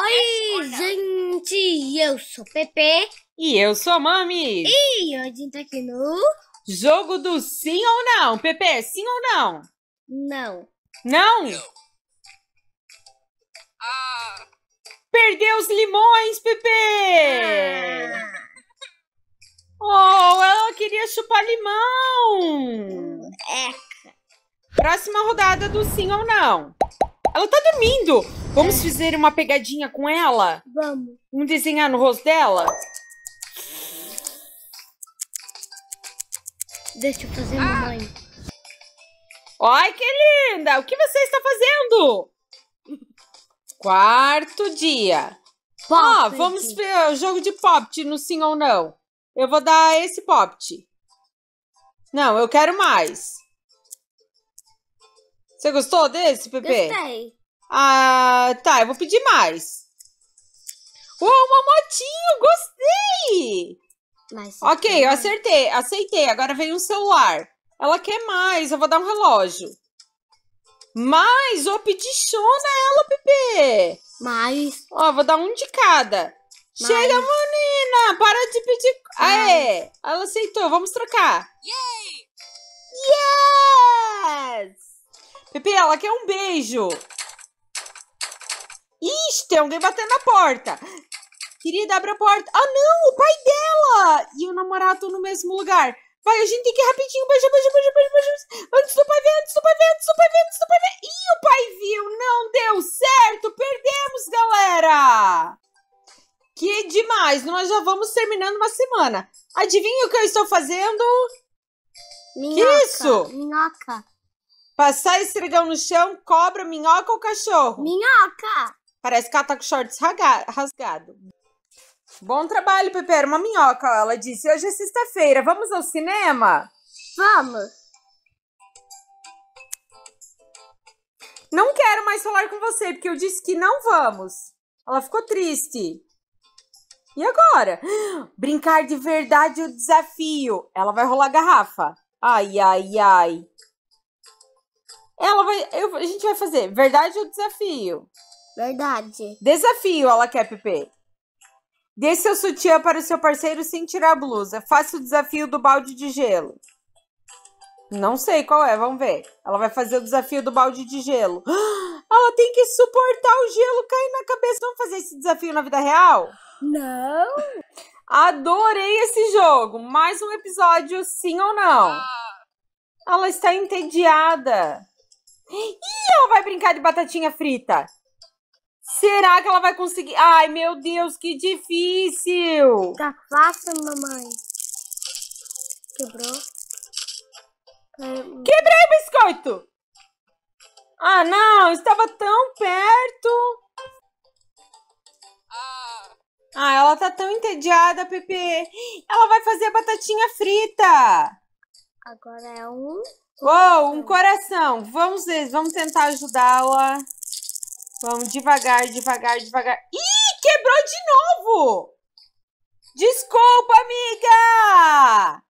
Oi, é gente! Eu sou Pepe. E eu sou a Mami. E hoje tá aqui no. Jogo do sim ou não. Pepe, é sim ou não? Não. Não? Ah. Perdeu os limões, Pepe! Ah. Oh, ela queria chupar limão! Eca! É. Próxima rodada do sim ou não. Ela tá dormindo! Vamos é. fazer uma pegadinha com ela? Vamos. Vamos desenhar no rosto dela? Deixa eu fazer, ah. mamãe. Ai, que linda! O que você está fazendo? Quarto dia. Pop, ah, vamos ver o jogo de pop no sim ou não. Eu vou dar esse pop. Não, eu quero mais. Você gostou desse, Pepe? Gostei. Ah, tá, eu vou pedir mais. Uou, uma motinho, gostei! Mas ok, eu acertei, aceitei. Agora vem um celular. Ela quer mais, eu vou dar um relógio. Mais, ô, oh, pedichona ela, bebê. Mais. Ó, oh, vou dar um de cada. Mais. Chega, menina, para de pedir. Mais. Aê, ela aceitou, vamos trocar. Yay! Yes! Pepe, ela quer um beijo. Ixi, tem alguém batendo na porta. Querida, abre a porta. Ah, não, o pai dela! E o namorado no mesmo lugar. Vai, a gente tem que ir rapidinho. Beija, beija, beija, beija, beija. Antes do pai ver, antes do pai ver, antes do pai ver, antes do pai ver. Ih, o pai viu. Não deu certo. Perdemos, galera. Que demais. Nós já vamos terminando uma semana. Adivinha o que eu estou fazendo? Minhoca, que isso? Minhoca. Passar esfregão no chão, cobra, minhoca ou cachorro? Minhoca. Parece que ela tá com shorts rasgado. Bom trabalho, Pepe. Era uma minhoca, ela disse. Hoje é sexta-feira. Vamos ao cinema? Vamos. Não quero mais falar com você, porque eu disse que não vamos. Ela ficou triste. E agora? Brincar de verdade é o desafio. Ela vai rolar garrafa. Ai, ai, ai. Ela vai. Eu, a gente vai fazer verdade ou desafio? Verdade. Desafio, ela quer, Pepe. Dê seu sutiã para o seu parceiro sem tirar a blusa. Faça o desafio do balde de gelo. Não sei qual é, vamos ver. Ela vai fazer o desafio do balde de gelo. Ela tem que suportar o gelo cair na cabeça. Vamos fazer esse desafio na vida real? Não. Adorei esse jogo. Mais um episódio, sim ou não? Ah. Ela está entediada. Ih, ela vai brincar de batatinha frita. Será que ela vai conseguir? Ai, meu Deus, que difícil! Tá fácil, mamãe. Quebrou. É, hum. Quebrei o biscoito! Ah, não, estava tão perto. Ah, ah ela tá tão entediada, Pepe. Ela vai fazer a batatinha frita. Agora é um... Uou, um coração. Vamos ver, vamos tentar ajudá-la. Vamos devagar, devagar, devagar. Ih, quebrou de novo! Desculpa, amiga!